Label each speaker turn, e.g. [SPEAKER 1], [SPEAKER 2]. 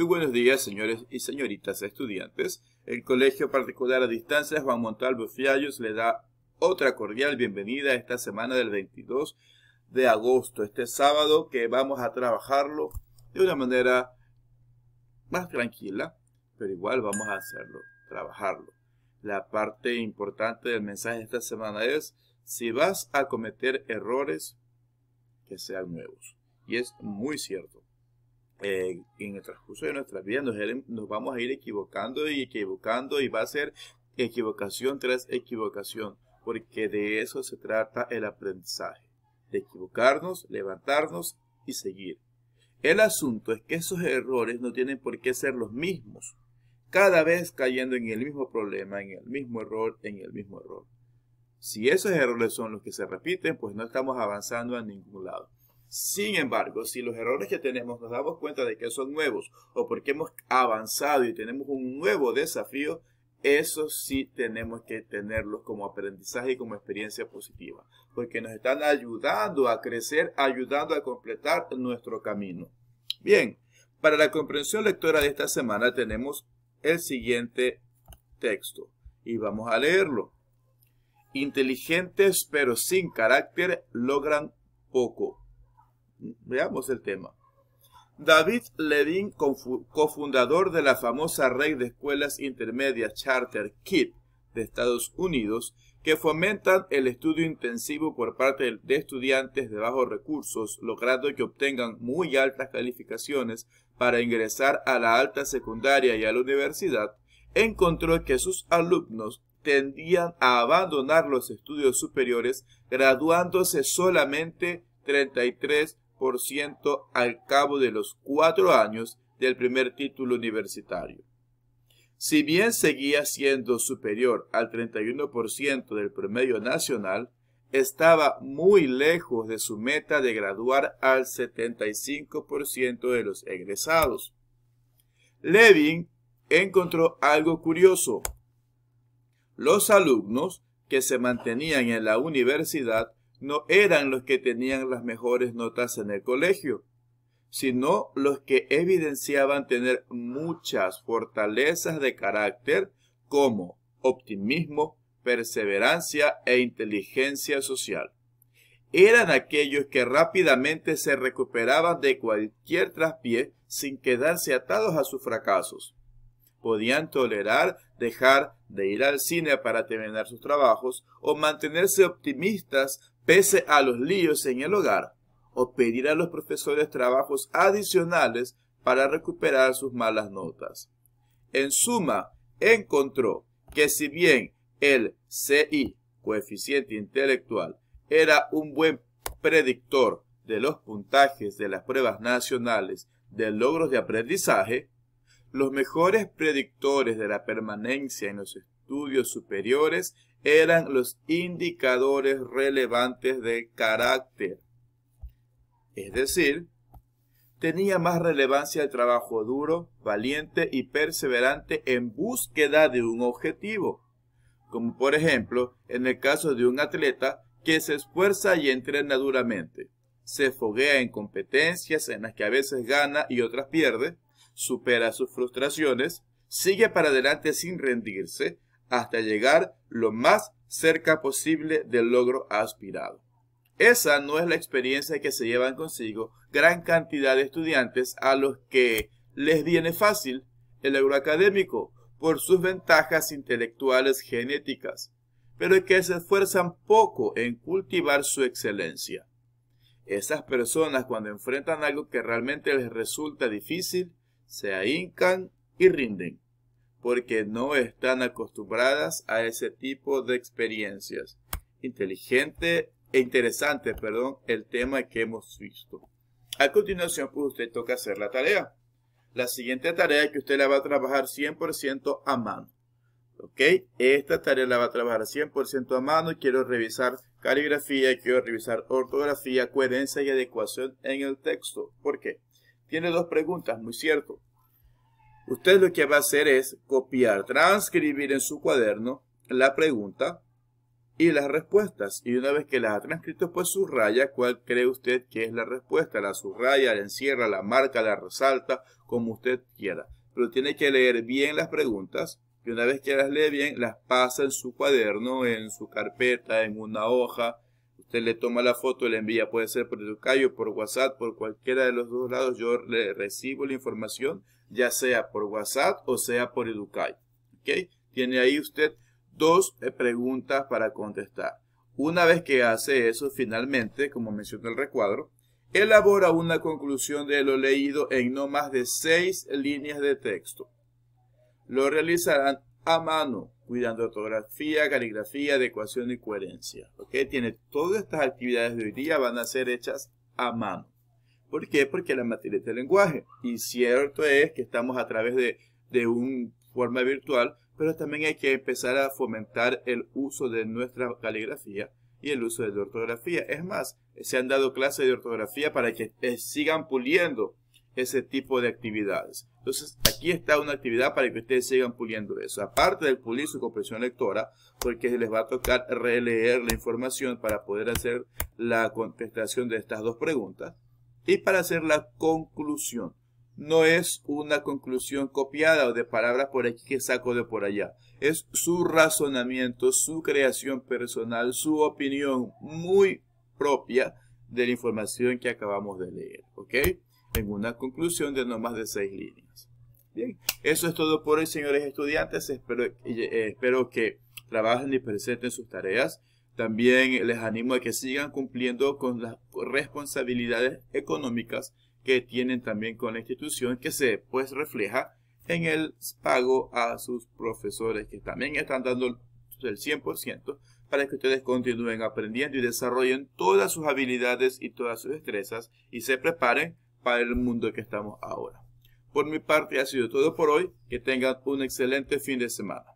[SPEAKER 1] Muy buenos días, señores y señoritas estudiantes. El Colegio Particular a distancia Juan Montalvo Fiallos le da otra cordial bienvenida a esta semana del 22 de agosto, este sábado que vamos a trabajarlo de una manera más tranquila, pero igual vamos a hacerlo, trabajarlo. La parte importante del mensaje de esta semana es, si vas a cometer errores, que sean nuevos. Y es muy cierto. Eh, en el transcurso de nuestras vidas nos, vamos a ir equivocando y equivocando y va a ser equivocación tras equivocación, porque de eso se trata el aprendizaje, de equivocarnos, levantarnos y seguir. El asunto es que esos errores no tienen por qué ser los mismos, cada vez cayendo en el mismo problema, en el mismo error, en el mismo error. Si esos errores son los que se repiten, pues no estamos avanzando a ningún lado. Sin embargo, si los errores que tenemos nos damos cuenta de que son nuevos o porque hemos avanzado y tenemos un nuevo desafío, eso sí tenemos que tenerlos como aprendizaje y como experiencia positiva, porque nos están ayudando a crecer, ayudando a completar nuestro camino. Bien, para la comprensión lectora de esta semana tenemos el siguiente texto y vamos a leerlo. Inteligentes pero sin carácter logran poco. Veamos el tema. David Levin, cofundador de la famosa red de escuelas intermedias Charter Kid de Estados Unidos, que fomentan el estudio intensivo por parte de estudiantes de bajos recursos, logrando que obtengan muy altas calificaciones para ingresar a la alta secundaria y a la universidad, encontró que sus alumnos tendían a abandonar los estudios superiores graduándose solamente 33 al cabo de los cuatro años del primer título universitario. Si bien seguía siendo superior al 31% del promedio nacional, estaba muy lejos de su meta de graduar al 75% de los egresados. Levin encontró algo curioso. Los alumnos que se mantenían en la universidad no eran los que tenían las mejores notas en el colegio, sino los que evidenciaban tener muchas fortalezas de carácter como optimismo, perseverancia e inteligencia social. Eran aquellos que rápidamente se recuperaban de cualquier traspié sin quedarse atados a sus fracasos. Podían tolerar dejar de ir al cine para terminar sus trabajos o mantenerse optimistas pese a los líos en el hogar, o pedir a los profesores trabajos adicionales para recuperar sus malas notas. En suma, encontró que si bien el CI, coeficiente intelectual, era un buen predictor de los puntajes de las pruebas nacionales de logros de aprendizaje, los mejores predictores de la permanencia en los estudios estudios superiores eran los indicadores relevantes de carácter. Es decir, tenía más relevancia el trabajo duro, valiente y perseverante en búsqueda de un objetivo, como por ejemplo en el caso de un atleta que se esfuerza y entrena duramente, se foguea en competencias en las que a veces gana y otras pierde, supera sus frustraciones, sigue para adelante sin rendirse, hasta llegar lo más cerca posible del logro aspirado. Esa no es la experiencia que se llevan consigo gran cantidad de estudiantes a los que les viene fácil el logro académico por sus ventajas intelectuales genéticas, pero que se esfuerzan poco en cultivar su excelencia. Esas personas cuando enfrentan algo que realmente les resulta difícil, se ahincan y rinden porque no están acostumbradas a ese tipo de experiencias. Inteligente e interesante, perdón, el tema que hemos visto. A continuación, pues usted toca hacer la tarea. La siguiente tarea que usted la va a trabajar 100% a mano. ¿Ok? Esta tarea la va a trabajar 100% a mano. Quiero revisar caligrafía, quiero revisar ortografía, coherencia y adecuación en el texto. ¿Por qué? Tiene dos preguntas, muy cierto. Usted lo que va a hacer es copiar, transcribir en su cuaderno la pregunta y las respuestas. Y una vez que las ha transcrito, pues subraya cuál cree usted que es la respuesta. La subraya, la encierra, la marca, la resalta, como usted quiera. Pero tiene que leer bien las preguntas y una vez que las lee bien, las pasa en su cuaderno, en su carpeta, en una hoja, Usted le toma la foto, le envía, puede ser por el o por WhatsApp, por cualquiera de los dos lados. Yo le recibo la información, ya sea por WhatsApp o sea por Educay. Tiene ahí usted dos eh, preguntas para contestar. Una vez que hace eso, finalmente, como menciona el recuadro, elabora una conclusión de lo leído en no más de seis líneas de texto. Lo realizarán a mano cuidando ortografía, caligrafía, adecuación y coherencia. ¿Ok? Tiene todas estas actividades de hoy día van a ser hechas a mano. ¿Por qué? Porque la materia es de lenguaje. Y cierto es que estamos a través de, de un forma virtual, pero también hay que empezar a fomentar el uso de nuestra caligrafía y el uso de la ortografía. Es más, se han dado clases de ortografía para que eh, sigan puliendo ese tipo de actividades. Entonces, aquí está una actividad para que ustedes sigan puliendo eso. Aparte de pulir su comprensión lectora, porque les va a tocar releer la información para poder hacer la contestación de estas dos preguntas y para hacer la conclusión. No es una conclusión copiada o de palabras por aquí que saco de por allá. Es su razonamiento, su creación personal, su opinión muy propia de la información que acabamos de leer. ¿Ok? en una conclusión de no más de seis líneas. Bien, eso es todo por hoy, señores estudiantes. Espero, eh, espero que trabajen y presenten sus tareas. También les animo a que sigan cumpliendo con las responsabilidades económicas que tienen también con la institución, que se pues refleja en el pago a sus profesores, que también están dando el 100% para que ustedes continúen aprendiendo y desarrollen todas sus habilidades y todas sus destrezas y se preparen para el mundo que estamos ahora. Por mi parte ha sido todo por hoy. Que tengan un excelente fin de semana.